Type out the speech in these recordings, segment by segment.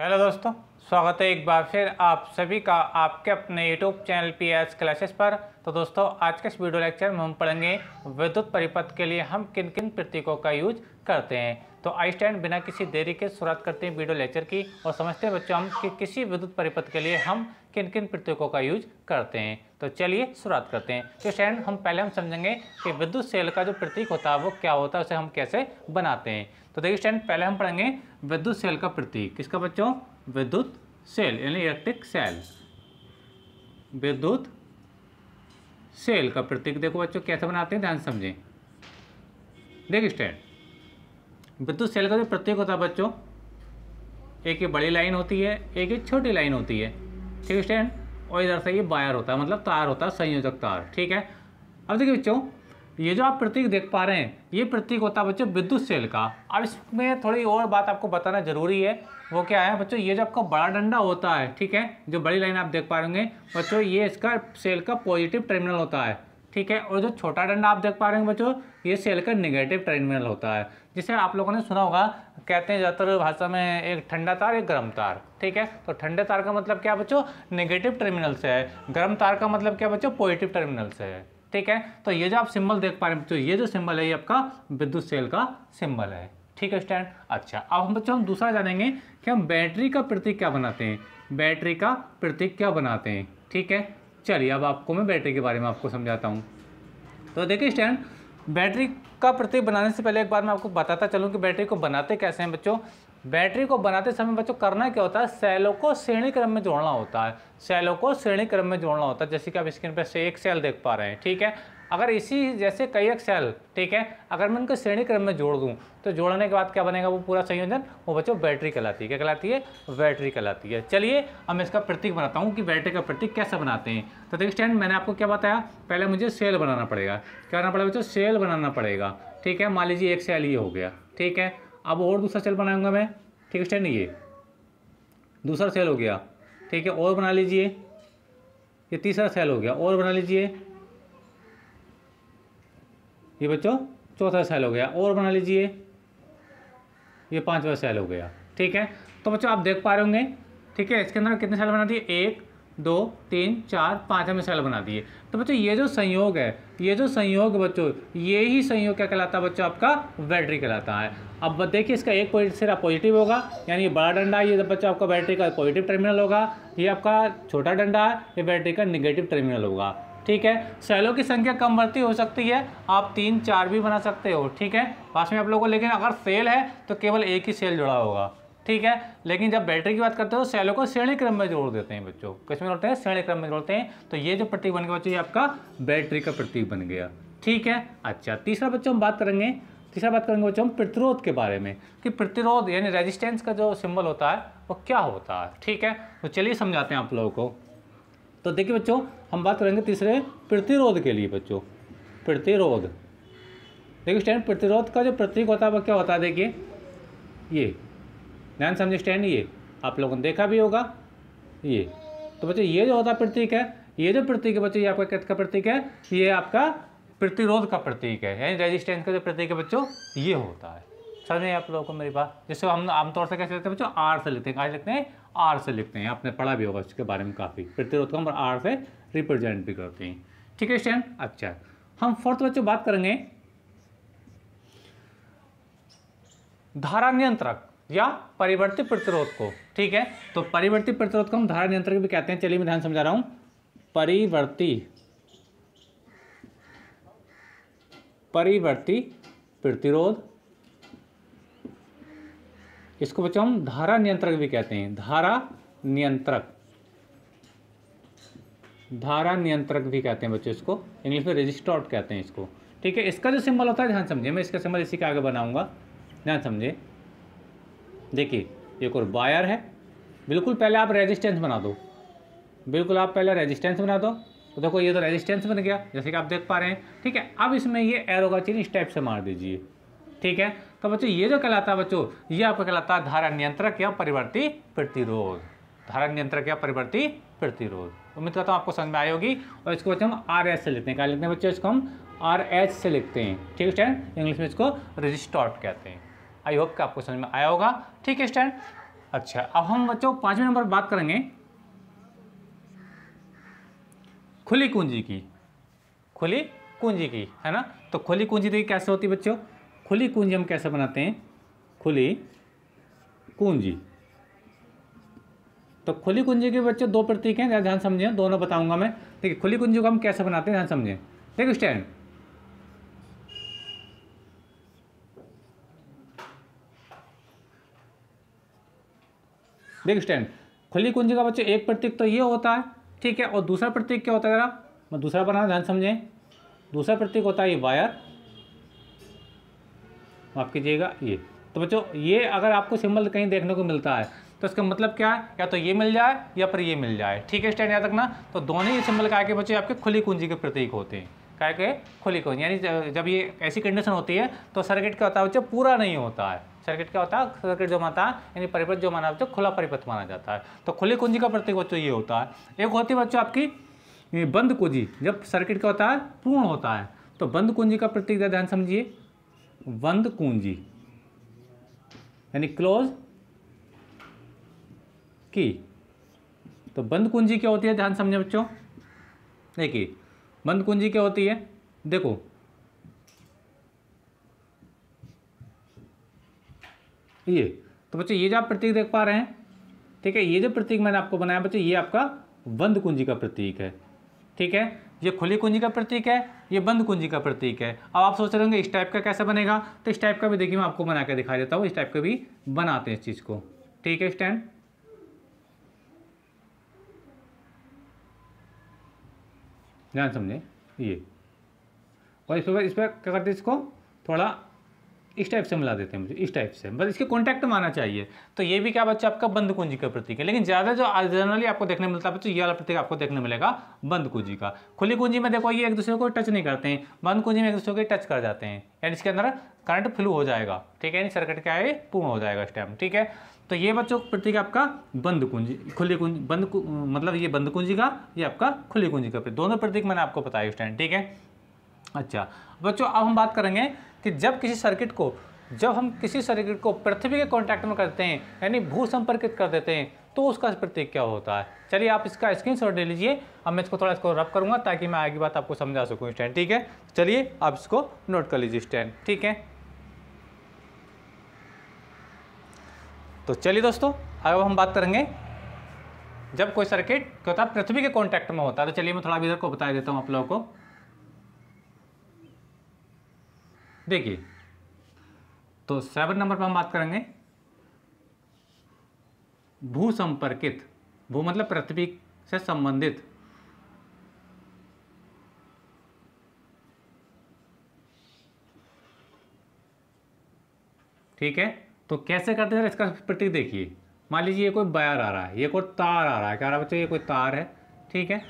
hello दोस्तों स्वागत है एक बार फिर आप सभी का आपके अपने YouTube channel P S classes पर तो दोस्तों आज के इस वीडियो लेक्चर में हम पढ़ेंगे विद्युत परिपथ के लिए हम किन किन प्रतीकों का यूज करते हैं तो आई स्टैंड बिना किसी देरी के शुरुआत करते हैं वीडियो लेक्चर की और समझते हैं बच्चों हम कि किसी विद्युत परिपथ के लिए हम किन किन प्रतीकों का यूज करते हैं तो चलिए शुरुआत करते हैं तो स्टैंड हम पहले हम समझेंगे कि विद्युत सेल का जो प्रतीक होता है वो क्या होता है उसे हम कैसे बनाते हैं तो देखिए स्टैंड पहले हम पढ़ेंगे विद्युत सेल का प्रतीक किसका बच्चों विद्युत सेल यानी इलेक्ट्रिक सेल विद्युत सेल का प्रतीक देखो बच्चों कैसे बनाते हैं ध्यान समझें देखिए स्टैंड विद्युत सेल का जो प्रतीक होता है बच्चों एक ये बड़ी लाइन होती है एक ये छोटी लाइन होती है ठीक स्टैंड और इधर से ये वायर होता है मतलब तार होता है संयोजक तार ठीक है अब देखिए बच्चों ये जो आप प्रतीक देख पा रहे हैं ये प्रतीक होता है बच्चों विद्युत सेल का अब इसमें थोड़ी और बात आपको बताना जरूरी है वो क्या है बच्चों ये जो आपका बड़ा डंडा होता है ठीक है जो बड़ी लाइन आप देख पा रहे बच्चों ये इसका सेल का पॉजिटिव टर्मिनल होता है ठीक है और जो छोटा डंडा आप देख पा रहे हैं बच्चों ये सेल का निगेटिव टर्मिनल होता है जिसे आप लोगों ने सुना होगा कहते हैं ज़्यादातर भाषा में एक ठंडा तार एक गर्म तार ठीक है तो ठंडे तार का मतलब क्या बच्चों नेगेटिव टर्मिनल से है गर्म तार का मतलब क्या बच्चों पॉजिटिव टर्मिनल से है ठीक है तो ये जो आप सिंबल देख पा रहे हैं बच्चों ये जो सिंबल है ये आपका विद्युत सेल का सिंबल है ठीक है स्टैंड अच्छा अब हम बच्चों हम दूसरा जानेंगे कि हम बैटरी का प्रतीक क्या बनाते हैं बैटरी का प्रतीक क्या बनाते हैं ठीक है चलिए अब आपको मैं बैटरी के बारे में आपको समझाता हूँ तो देखिए स्टैंड बैटरी का प्रतीक बनाने से पहले एक बार मैं आपको बताता चलूँ कि बैटरी को बनाते कैसे हैं बच्चों बैटरी को बनाते समय बच्चों करना क्या होता है सेलों को श्रेणी क्रम में जोड़ना होता है सेलों को श्रेणी क्रम में जोड़ना होता है जैसे कि आप स्क्रीन पर से एक सेल देख पा रहे हैं ठीक है अगर इसी जैसे कई एक सेल ठीक है अगर मैं उनको श्रेणी क्रम में जोड़ दूँ तो जोड़ने के बाद क्या बनेगा वो पूरा संयोजन वो बच्चों बैटरी कहलाती है क्या कहलाती है बैटरी कहलाती है चलिए अब मैं इसका प्रतीक बनाता हूँ कि बैटरी का प्रतीक कैसे बनाते हैं तो देखिए स्टैंड मैंने आपको क्या बताया पहले मुझे सेल बनाना पड़ेगा क्या करना पड़ेगा बच्चों सेल बनाना पड़ेगा ठीक है मान लीजिए एक सेल ये हो गया ठीक है अब और दूसरा सेल बनाऊँगा मैं ठीक है स्टैंड ये दूसरा सेल हो गया ठीक है और बना लीजिए ये तीसरा सेल हो गया और बना लीजिए ये बच्चों चौथा सेल हो गया और बना लीजिए ये पांचवा सेल हो गया ठीक है तो बच्चों आप देख पा रहे होंगे ठीक है इसके अंदर कितने सेल बना दिए एक दो तीन चार पाँच हमें सेल बना दिए तो बच्चों ये जो संयोग है ये जो संयोग बच्चों ये ही संयोग क्या कहलाता है बच्चों आपका बैटरी कहलाता है अब देखिए इसका एक पॉइंट सिरा पॉजिटिव होगा यानी ये बड़ा डंडा ये बच्चों आपका बैटरी का पॉजिटिव टर्मिनल होगा ये आपका छोटा डंडा है ये बैटरी का निगेटिव टर्मिनल होगा ठीक है सेलों की संख्या कम बढ़ती हो सकती है आप तीन चार भी बना सकते हो ठीक है पास में आप लोगों को लेकिन अगर सेल है तो केवल एक ही सेल जुड़ा होगा ठीक है लेकिन जब बैटरी की बात करते हो तो सेलों को श्रेणी क्रम में जोड़ देते हैं बच्चों किस में जोड़ते हैं श्रेणी क्रम में जोड़ते हैं तो ये जो प्रतीक बन गया बच्चों ये आपका बैटरी का प्रतीक बन गया ठीक है अच्छा तीसरा बच्चों हम बात करेंगे तीसरा बात करेंगे बच्चों हम प्रतिरोध के बारे में कि प्रतिरोध यानी रेजिस्टेंस का जो सिंबल होता है वो क्या होता है ठीक है तो चलिए समझाते हैं आप लोगों को तो देखिए बच्चों हम बात करेंगे तीसरे प्रतिरोध के लिए बच्चों प्रतिरोध देखिए स्टैंड प्रतिरोध का जो प्रतीक होता है वह क्या होता है देखिए ये ध्यान समझे स्टैंड ये आप लोगों ने देखा भी होगा ये तो बच्चों ये जो होता है प्रतीक है ये जो प्रतीक है बच्चों ये आपका किसका प्रतीक है ये आपका प्रतिरोध का प्रतीक है यानी रेजिस्टेंस का जो प्रतीक है बच्चों ये होता है समझे आप लोगों को मेरी बात जिससे हम आमतौर से कैसे लिखते हैं बच्चों आर से लिखते हैं कहा लिखते हैं आर से लिखते हैं आपने पढ़ा भी होगा उसके बारे में काफ़ी प्रतिरोध को हम आर से रिप्रेजेंट भी करते हैं ठीक है स्टैंड अच्छा हम फोर्थ बच्चों बात करेंगे धारा नियंत्रक या परिवर्तित प्रतिरोध को ठीक है तो परिवर्तित प्रतिरोध को हम धारा नियंत्रक भी कहते हैं चलिए मैं ध्यान समझा रहा हूं परिवर्ती परिवर्ती प्रतिरोध इसको बच्चों हम धारा नियंत्रक भी कहते हैं धारा नियंत्रक धारा नियंत्रक भी कहते हैं बच्चों इसको इंग्लिश में रजिस्टॉर्ट कहते हैं इसको ठीक है इसका जो सिंबल होता है ध्यान समझे मैं इसका सिंबल इसी के आगे बनाऊंगा ध्यान समझे देखिए एक और वायर है बिल्कुल पहले आप रेजिस्टेंस बना दो बिल्कुल आप पहले रेजिस्टेंस बना दो तो देखो ये तो रेजिस्टेंस बन गया जैसे कि आप देख पा रहे हैं ठीक है अब इसमें ये एरो का चीन इस टाइप से मार दीजिए ठीक है तो बच्चों ये जो कहलाता है बच्चों ये आपका कहलाता है धारा नियंत्रक या परिवर्ती प्रतिरोध धारा नियंत्रक या परिवर्ती प्रतिरोध उम्मीद करता हूँ आपको समझ में आई होगी और इसको बच्चे हम आर एच से लिखते हैं क्या लिखते हैं बच्चों इसको हम आर एच से लिखते हैं ठीक है इंग्लिश में इसको रजिस्टॉर्ट कहते हैं आई होप कि आपको समझ में आया होगा ठीक है स्टैंड अच्छा अब हम बच्चों पाँचवें नंबर बात करेंगे खुली कुंजी की खुली कुंजी की है ना तो खुली कुंजी देखिए कैसे होती है बच्चों खुली कुंजी हम कैसे बनाते हैं खुली कुंजी तो खुली कुंजी के बच्चे दो प्रतीक हैं ध्यान समझें दोनों बताऊंगा मैं देखिए खुली कुंजी को हम कैसे बनाते हैं ध्यान समझें देखिए स्टैंड देखिए स्टैंड खुली कुंजी का बच्चे एक प्रतीक तो ये होता है ठीक है और दूसरा प्रतीक क्या होता है जरा मैं दूसरा बना ध्यान समझें दूसरा प्रतीक होता है ये वायर माफ़ कीजिएगा ये तो बच्चों ये अगर आपको सिंबल कहीं देखने को मिलता है तो इसका मतलब क्या है या तो ये मिल जाए या फिर ये मिल जाए ठीक है स्टैंड याद रखना तो दोनों ही सिंबल का के बच्चे आपके खुली कुंजी के प्रतीक होते हैं क्या के खुली कुंजी यानी जब ये ऐसी कंडीशन होती है तो सर्किट क्या होता है बच्चों पूरा नहीं होता है सर्किट क्या होता है सर्किट जो मानता है यानी परिपथ जो माना बच्चों खुला परिपथ माना जाता है तो खुली कुंजी का प्रतीक बच्चों ये होता है एक होती है बच्चों आपकी बंद कुंजी जब सर्किट क्या होता है पूर्ण होता है तो बंद कुंजी का प्रतीक ध्यान समझिए बंद कुंजी यानी क्लोज की तो बंद कुंजी क्या होती है ध्यान समझे बच्चों देखिए बंद कुंजी क्या होती है देखो ये तो बच्चों ये जो आप प्रतीक देख पा रहे हैं ठीक है ये जो प्रतीक मैंने आपको बनाया बच्चे ये आपका बंद कुंजी का प्रतीक है ठीक है ये खुली कुंजी का प्रतीक है ये बंद कुंजी का प्रतीक है अब आप सोच रहे होंगे इस टाइप का कैसा बनेगा तो इस टाइप का भी देखिए मैं आपको बना के दिखा देता हूँ इस टाइप का भी बनाते हैं इस चीज़ को ठीक है स्टैंड ध्यान समझे ये और इस पर इस पर क्या करते हैं इसको थोड़ा इस टाइप से मिला देते हैं मुझे इस टाइप से बस इसके कॉन्टैक्ट में आना चाहिए तो ये भी क्या बच्चा आपका बंद कुंजी का प्रतीक है लेकिन ज़्यादा जो जनरली आपको देखने मिलता है बच्चों ये वाला प्रतीक आपको देखने मिलेगा बंद कुंजी का खुली कुंजी में देखो ये एक दूसरे को टच नहीं करते हैं बंद कुंजी में एक दूसरे को टच कर जाते हैं यानी इसके अंदर करंट फ्लू हो जाएगा ठीक है यानी सर्किट क्या है पूर्ण हो जाएगा इस टाइम ठीक है तो ये बच्चों प्रतीक आपका बंद कुंजी खुली कुंजी बंद मतलब ये बंद कुंजी का ये आपका खुली कुंजी का प्रतीक दोनों प्रतीक मैंने आपको बताया इस टाइम ठीक है अच्छा बच्चों अब हम बात करेंगे कि जब किसी सर्किट को जब हम किसी सर्किट को पृथ्वी के कांटेक्ट में करते हैं यानी भू संपर्कित कर देते हैं तो उसका प्रतीक क्या होता है चलिए आप इसका स्क्रीन शॉट ले लीजिए अब मैं इसको थोड़ा इसको रब करूँगा ताकि मैं आगे बात आपको समझा सकूँ स्टैंड ठीक है चलिए आप इसको नोट कर लीजिए स्टैंड ठीक है तो चलिए दोस्तों अब हम बात करेंगे जब कोई सर्किट क्या होता है पृथ्वी के कॉन्टैक्ट में होता है तो चलिए मैं थोड़ा इधर को बता देता हूँ आप लोगों को देखिए तो सेवन नंबर पर हम बात करेंगे भू संपर्कित भू मतलब पृथ्वी से संबंधित ठीक है तो कैसे करते हैं इसका प्रतीक देखिए मान लीजिए ये कोई वायर आ रहा है ये कोई तार आ रहा है क्या रहा बच्चों ये कोई तार है ठीक है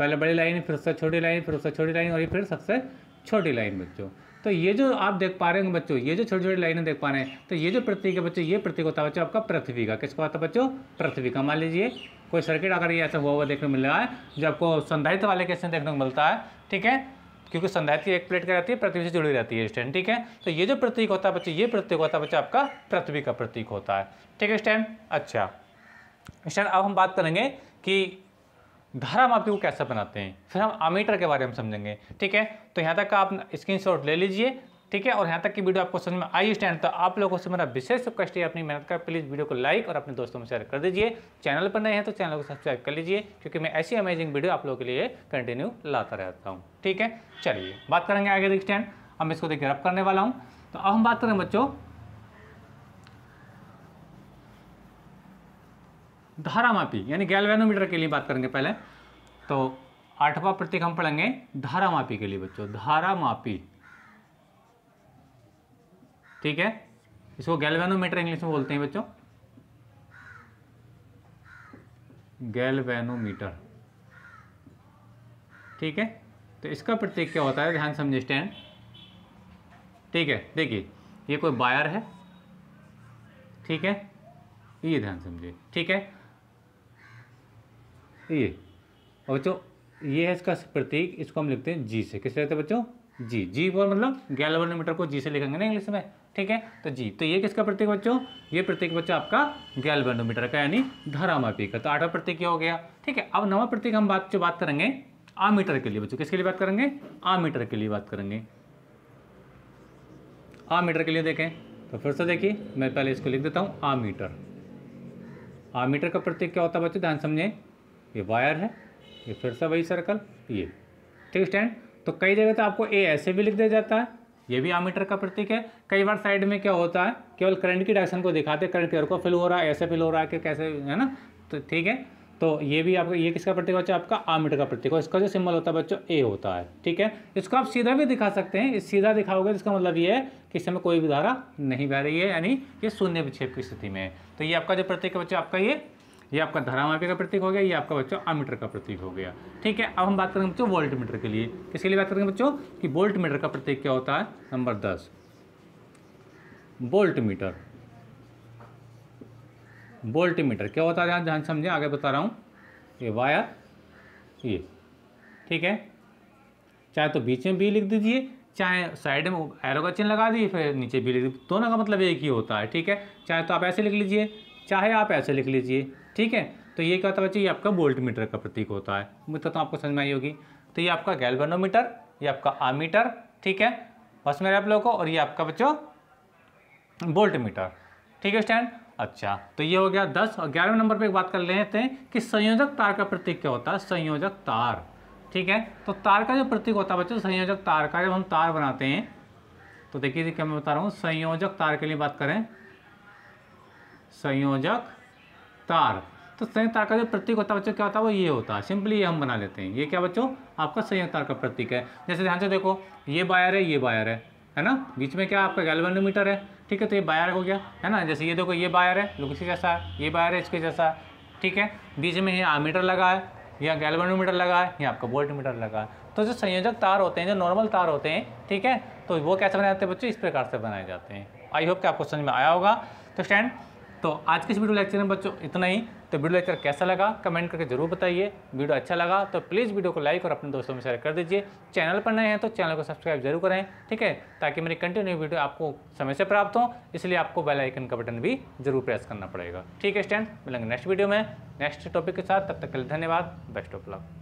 पहले बड़ी लाइन फिर उससे छोटी लाइन फिर उससे छोटी लाइन और ये फिर सबसे छोटी लाइन बच्चों तो ये जो आप देख पा रहे हैं बच्चों ये जो छोटी छोटी लाइनें देख पा रहे हैं तो ये जो प्रतीक है बच्चों ये प्रतीक होता है बच्चों आपका पृथ्वी का किसका होता है बच्चों पृथ्वी का मान लीजिए कोई सर्किट अगर ये ऐसा हुआ हुआ देखने को मिल रहा है जो आपको संधायित्व वाले केस में देखने को मिलता है ठीक है क्योंकि संधायित्व एक प्लेट क्या रहती है पृथ्वी से जुड़ी रहती है स्टैंड ठीक है तो ये जो प्रतीक होता है बच्चों ये प्रतीक होता है बच्चों आपका पृथ्वी का प्रतीक होता है ठीक है स्टैंड अच्छा स्टैंड अब हम बात करेंगे कि धारा मापी को कैसे बनाते हैं फिर हम आमीटर के बारे में समझेंगे ठीक है तो यहाँ तक आप स्क्रीनशॉट ले लीजिए ठीक है और यहाँ तक की वीडियो आपको समझ में आई स्टैंड तो आप लोगों से मेरा विशेष कष्ट है अपनी मेहनत का प्लीज़ वीडियो को लाइक और अपने दोस्तों में शेयर कर दीजिए चैनल पर नए हैं तो चैनल को सब्सक्राइब कर लीजिए क्योंकि मैं ऐसी अमेजिंग वीडियो आप लोगों के लिए कंटिन्यू लाता रहता हूँ ठीक है चलिए बात करेंगे आगे स्टैंड अब मैं इसको देखिए रब करने वाला हूँ तो अब हम बात करें बच्चों धारामापी यानी गैल्वेनोमीटर के लिए बात करेंगे पहले तो आठवां प्रतीक हम पढ़ेंगे धारामापी के लिए बच्चों धारामापी ठीक है इसको गैल्वेनोमीटर इंग्लिश में बोलते हैं बच्चों गैल्वेनोमीटर ठीक है तो इसका प्रतीक क्या होता है ध्यान समझे स्टैंड ठीक है देखिए ये कोई बायर है ठीक है ये ध्यान समझिए ठीक है ये और बच्चों ये है इसका प्रतीक इसको हम लिखते हैं जी से किससे लिखते हैं बच्चों जी जी वो मतलब ग्यारह को जी से लिखेंगे ना इंग्लिश में ठीक है तो जी तो ये किसका प्रतीक बच्चों ये प्रतीक बच्चों आपका गैल्वेनोमीटर का यानी मापी का तो आठवां प्रतीक ये हो गया ठीक है अब नवा प्रतीक हम बात जो बात करेंगे आमीटर के लिए बच्चों किसके लिए बात करेंगे आमीटर के लिए बात करेंगे आमीटर के लिए देखें तो फिर से देखिए मैं पहले इसको लिख देता हूँ आमीटर आमीटर का प्रतीक क्या होता है बच्चों ध्यान समझें ये वायर है ये फिर से वही सर्कल ये ठीक स्टैंड तो कई जगह तो आपको ए ऐसे भी लिख दिया जाता है ये भी आमीटर का प्रतीक है कई बार साइड में क्या होता है केवल करंट की डायरेक्शन को दिखाते हैं करंट केयर को फिल हो रहा है ऐसे फिल हो रहा है कि कैसे है ना तो ठीक है तो ये भी आपका ये किसका प्रतीक बच्चा आपका आमीटर का प्रतीक हो इसका जो सिंबल होता है बच्चों ए होता है ठीक है इसको आप सीधा भी दिखा सकते हैं इस सीधा दिखाओगे तो इसका मतलब ये है कि इसमें कोई भी धारा नहीं बह रही है यानी ये शून्य विक्षेप की स्थिति में है तो ये आपका जो प्रतीक है बच्चा आपका ये ये आपका धारामापी का प्रतीक हो गया ये आपका बच्चों आमीटर का प्रतीक हो गया ठीक है अब हम बात करेंगे बच्चों वोल्ट मीटर के लिए किसके लिए बात करेंगे बच्चों कि वोल्ट मीटर का प्रतीक क्या होता है नंबर दस वोल्ट मीटर वोल्ट मीटर क्या होता है ध्यान ध्यान समझें आगे बता रहा हूँ ये वायर ये ठीक है चाहे तो बीच में बी लिख दीजिए चाहे साइड में एरो का चिन्ह लगा दीजिए फिर नीचे बी लिख दीजिए दोनों का मतलब एक ही होता है ठीक है चाहे तो आप ऐसे लिख लीजिए चाहे आप ऐसे लिख लीजिए ठीक है तो ये क्या होता है बच्चे ये आपका बोल्ट मीटर का प्रतीक होता है मित्र तो आपको समझ में आई होगी तो ये आपका गैल्वेनोमीटर ये आपका आमीटर ठीक है बस मेरे आप लोगों को और ये आपका बच्चों बोल्ट मीटर ठीक है स्टैंड अच्छा तो ये हो गया दस और ग्यारहवें नंबर पर एक बात कर लेते हैं कि संयोजक तार का प्रतीक क्या होता है संयोजक तार ठीक है तो तार का जो प्रतीक होता है बच्चों संयोजक तार का जब हम तार बनाते हैं तो देखिए क्या मैं बता रहा हूँ संयोजक तार के लिए बात करें संयोजक तार तो संयुक्त तार का जो प्रतीक होता है बच्चों क्या होता है वो ये होता है सिंपली ये हम बना लेते हैं ये क्या बच्चों आपका संयुक्त तार का प्रतीक है जैसे ध्यान से देखो ये बायर है ये बायर है है ना बीच में क्या आपका गैल्वेनोमीटर है ठीक है तो ये बायर हो गया है ना जैसे ये देखो ये बायर है लोग जैसा है ये बायर है इसके जैसा है ठीक है बीच में ये मीटर लगा है या गैल्वेनोमीटर लगा है या आपका वोल्ट मीटर लगा है तो जो संयोजक तार होते हैं जो नॉर्मल तार होते हैं ठीक है तो वो कैसे बनाए जाते हैं बच्चों इस प्रकार से बनाए जाते हैं आई होप कि आपको समझ में आया होगा तो स्टैंड तो आज के इस वीडियो लेक्चर में बच्चों इतना ही तो वीडियो लेक्चर कैसा लगा कमेंट करके जरूर बताइए वीडियो अच्छा लगा तो प्लीज़ वीडियो को लाइक और अपने दोस्तों में शेयर कर दीजिए चैनल पर नए हैं तो चैनल को सब्सक्राइब जरूर करें ठीक है ताकि मेरी कंटिन्यू वीडियो आपको समय से प्राप्त हो इसलिए आपको बेल आइकन का बटन भी जरूर प्रेस करना पड़ेगा ठीक है स्टैंड मिलेंगे नेक्स्ट वीडियो में नेक्स्ट टॉपिक के साथ तब तक के लिए धन्यवाद बेस्ट ऑफ लक